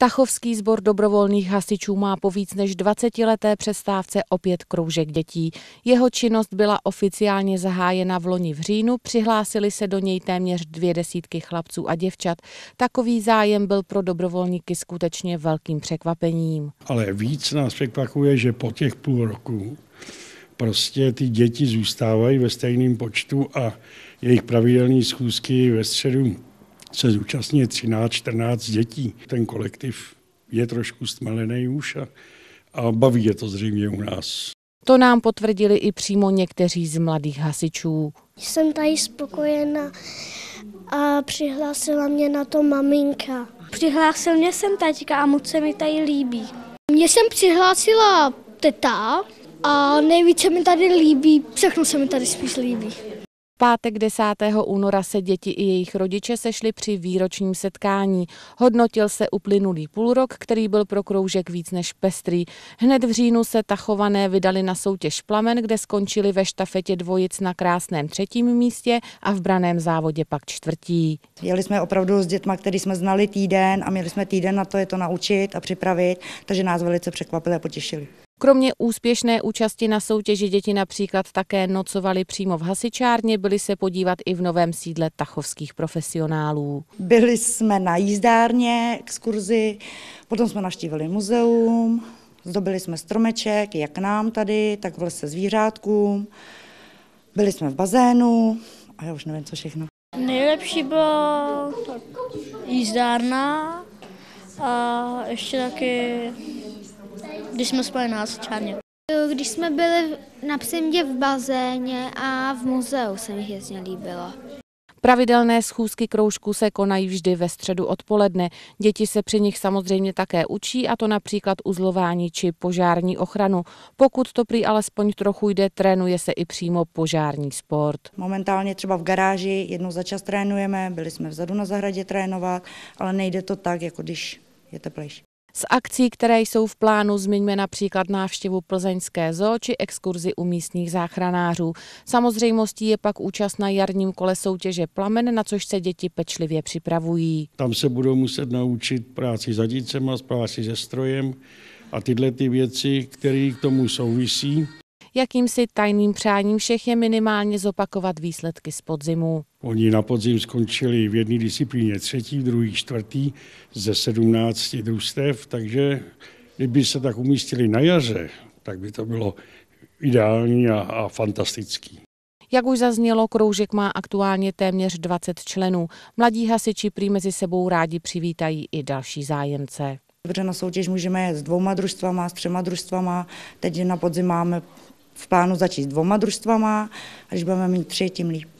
Tachovský sbor dobrovolných hasičů má po víc než 20-leté přestávce opět kroužek dětí. Jeho činnost byla oficiálně zahájena v loni v říjnu, přihlásili se do něj téměř dvě desítky chlapců a děvčat. Takový zájem byl pro dobrovolníky skutečně velkým překvapením. Ale víc nás překvapuje, že po těch půl roku prostě ty děti zůstávají ve stejném počtu a jejich pravidelné schůzky ve středu se zúčastní 13-14 dětí. Ten kolektiv je trošku stmelený už a, a baví je to zřejmě u nás. To nám potvrdili i přímo někteří z mladých hasičů. Jsem tady spokojená a přihlásila mě na to maminka. Přihlásil mě jsem taťka a moc se mi tady líbí. Mě jsem přihlásila teta a nejvíce mi tady líbí, všechno se mi tady spíš líbí pátek 10. února se děti i jejich rodiče sešli při výročním setkání. Hodnotil se uplynulý půlrok, který byl pro kroužek víc než pestrý. Hned v říjnu se tachované vydali na soutěž Plamen, kde skončili ve štafetě dvojic na krásném třetím místě a v braném závodě pak čtvrtí. Jeli jsme opravdu s dětma, který jsme znali týden a měli jsme týden na to je to naučit a připravit, takže nás velice překvapili a potěšili. Kromě úspěšné účasti na soutěži děti například také nocovali přímo v hasičárně, byli se podívat i v novém sídle tachovských profesionálů. Byli jsme na jízdárně, exkurzi, potom jsme naštívili muzeum, zdobili jsme stromeček, jak nám tady, tak v lese zvířátkům, byli jsme v bazénu a já už nevím, co všechno. Nejlepší byla jízdárna a ještě taky když jsme spali na Hasičárně. Když jsme byli na Psimdě v bazéně a v muzeu se mi hrozně líbilo. Pravidelné schůzky kroužků se konají vždy ve středu odpoledne. Děti se při nich samozřejmě také učí, a to například uzlování či požární ochranu. Pokud to prý alespoň trochu jde, trénuje se i přímo požární sport. Momentálně třeba v garáži jednou za čas trénujeme, byli jsme vzadu na zahradě trénovat, ale nejde to tak, jako když je teplejší. Z akcí, které jsou v plánu, zmiňme například návštěvu plzeňské zoo či exkurzi u místních záchranářů. Samozřejmostí je pak účast na jarním kole soutěže Plamen, na což se děti pečlivě připravují. Tam se budou muset naučit práci s hadicema, práci se strojem a tyhle ty věci, které k tomu souvisí. Jakýmsi tajným přáním všech je minimálně zopakovat výsledky z podzimu. Oni na podzim skončili v jedné disciplíně třetí, druhý, čtvrtý ze 17 družstev, takže kdyby se tak umístili na jaře, tak by to bylo ideální a, a fantastický. Jak už zaznělo, kroužek má aktuálně téměř 20 členů. Mladí hasiči prý mezi sebou rádi přivítají i další zájemce. Dobře, na soutěž můžeme jet s dvouma družstvama, s třema družstvama. Teď na podzim máme v plánu začít s dvoma družstvama a když budeme mít tři, tím líp.